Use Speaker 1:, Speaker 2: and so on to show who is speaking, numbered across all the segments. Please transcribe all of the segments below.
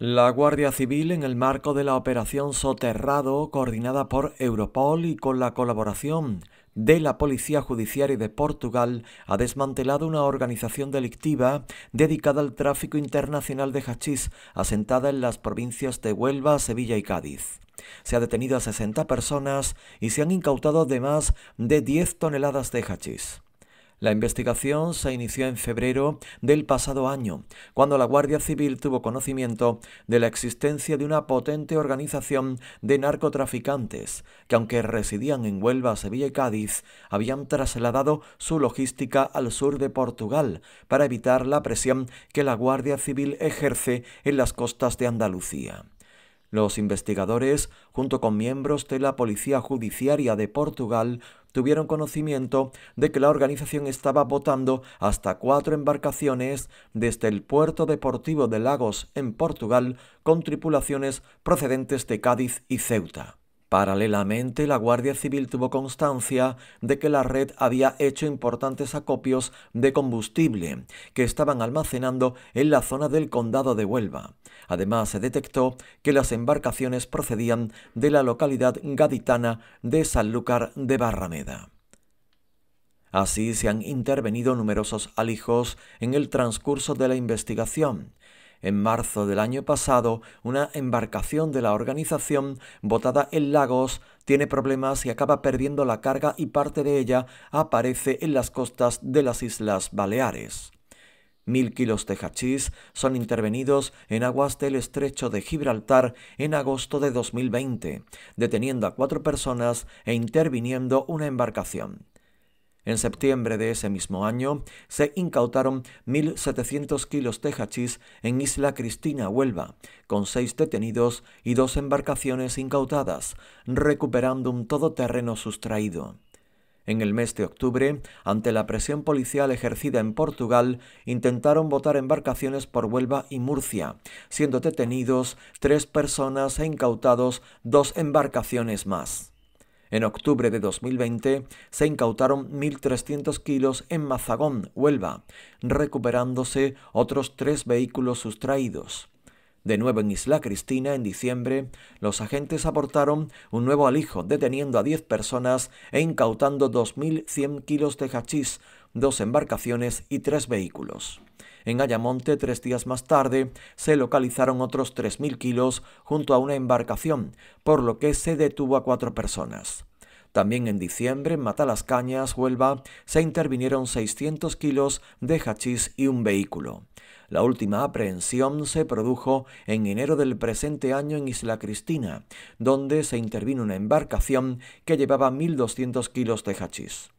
Speaker 1: La Guardia Civil, en el marco de la operación Soterrado, coordinada por Europol y con la colaboración de la Policía Judiciaria de Portugal, ha desmantelado una organización delictiva dedicada al tráfico internacional de hachís, asentada en las provincias de Huelva, Sevilla y Cádiz. Se ha detenido a 60 personas y se han incautado además de 10 toneladas de hachís. La investigación se inició en febrero del pasado año, cuando la Guardia Civil tuvo conocimiento de la existencia de una potente organización de narcotraficantes, que aunque residían en Huelva, Sevilla y Cádiz, habían trasladado su logística al sur de Portugal para evitar la presión que la Guardia Civil ejerce en las costas de Andalucía. Los investigadores, junto con miembros de la Policía Judiciaria de Portugal, tuvieron conocimiento de que la organización estaba botando hasta cuatro embarcaciones desde el puerto deportivo de Lagos en Portugal con tripulaciones procedentes de Cádiz y Ceuta. Paralelamente, la Guardia Civil tuvo constancia de que la red había hecho importantes acopios de combustible que estaban almacenando en la zona del condado de Huelva. Además, se detectó que las embarcaciones procedían de la localidad gaditana de Sanlúcar de Barrameda. Así se han intervenido numerosos alijos en el transcurso de la investigación, en marzo del año pasado, una embarcación de la organización, botada en Lagos, tiene problemas y acaba perdiendo la carga y parte de ella aparece en las costas de las Islas Baleares. Mil kilos de hachís son intervenidos en aguas del estrecho de Gibraltar en agosto de 2020, deteniendo a cuatro personas e interviniendo una embarcación. En septiembre de ese mismo año se incautaron 1.700 kilos de hachís en Isla Cristina, Huelva, con seis detenidos y dos embarcaciones incautadas, recuperando un todoterreno sustraído. En el mes de octubre, ante la presión policial ejercida en Portugal, intentaron botar embarcaciones por Huelva y Murcia, siendo detenidos tres personas e incautados dos embarcaciones más. En octubre de 2020 se incautaron 1.300 kilos en Mazagón, Huelva, recuperándose otros tres vehículos sustraídos. De nuevo en Isla Cristina, en diciembre, los agentes aportaron un nuevo alijo, deteniendo a 10 personas e incautando 2.100 kilos de hachís, dos embarcaciones y tres vehículos. En Ayamonte, tres días más tarde, se localizaron otros 3.000 kilos junto a una embarcación, por lo que se detuvo a cuatro personas. También en diciembre, en Matalascañas, Huelva, se intervinieron 600 kilos de hachís y un vehículo. La última aprehensión se produjo en enero del presente año en Isla Cristina, donde se intervino una embarcación que llevaba 1.200 kilos de hachís.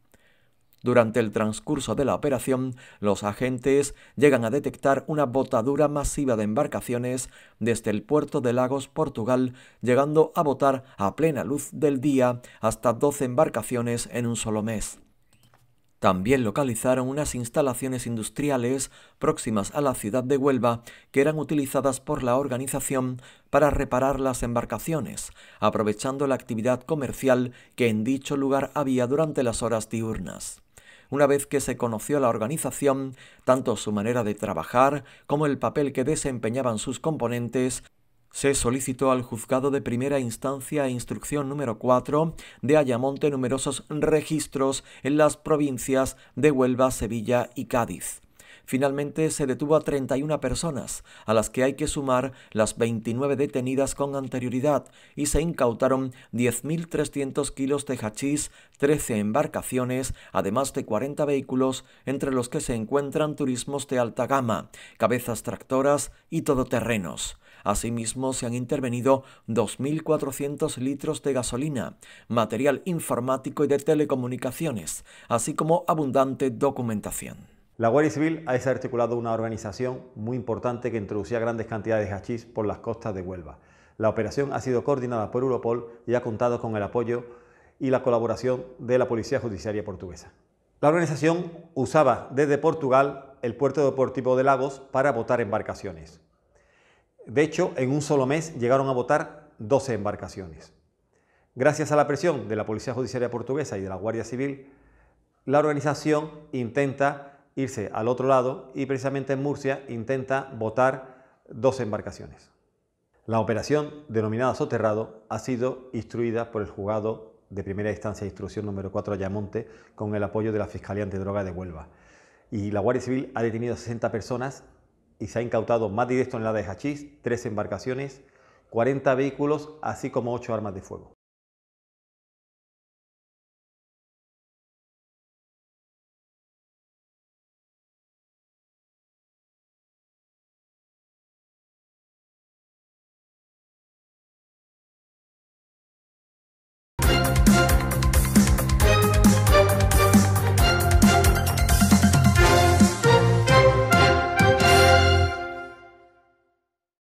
Speaker 1: Durante el transcurso de la operación, los agentes llegan a detectar una botadura masiva de embarcaciones desde el puerto de Lagos, Portugal, llegando a botar a plena luz del día hasta 12 embarcaciones en un solo mes. También localizaron unas instalaciones industriales próximas a la ciudad de Huelva que eran utilizadas por la organización para reparar las embarcaciones, aprovechando la actividad comercial que en dicho lugar había durante las horas diurnas. Una vez que se conoció la organización, tanto su manera de trabajar como el papel que desempeñaban sus componentes, se solicitó al juzgado de primera instancia e instrucción número 4 de Ayamonte numerosos registros en las provincias de Huelva, Sevilla y Cádiz finalmente se detuvo a 31 personas, a las que hay que sumar las 29 detenidas con anterioridad, y se incautaron 10.300 kilos de hachís, 13 embarcaciones, además de 40 vehículos, entre los que se encuentran turismos de alta gama, cabezas tractoras y todoterrenos. Asimismo, se han intervenido 2.400 litros de gasolina, material informático y de telecomunicaciones, así como abundante documentación. La Guardia Civil ha desarticulado una organización
Speaker 2: muy importante que introducía grandes cantidades de hachís por las costas de Huelva. La operación ha sido coordinada por Europol y ha contado con el apoyo y la colaboración de la Policía Judiciaria Portuguesa. La organización usaba desde Portugal el puerto deportivo de Lagos para botar embarcaciones. De hecho, en un solo mes llegaron a botar 12 embarcaciones. Gracias a la presión de la Policía Judiciaria Portuguesa y de la Guardia Civil, la organización intenta irse al otro lado y precisamente en Murcia intenta botar dos embarcaciones. La operación, denominada Soterrado, ha sido instruida por el juzgado de primera instancia de instrucción número 4 Ayamonte con el apoyo de la Fiscalía Antidroga de Huelva. Y la Guardia Civil ha detenido a 60 personas y se ha incautado más directo en la de hachís, tres embarcaciones, 40 vehículos, así como ocho armas de fuego.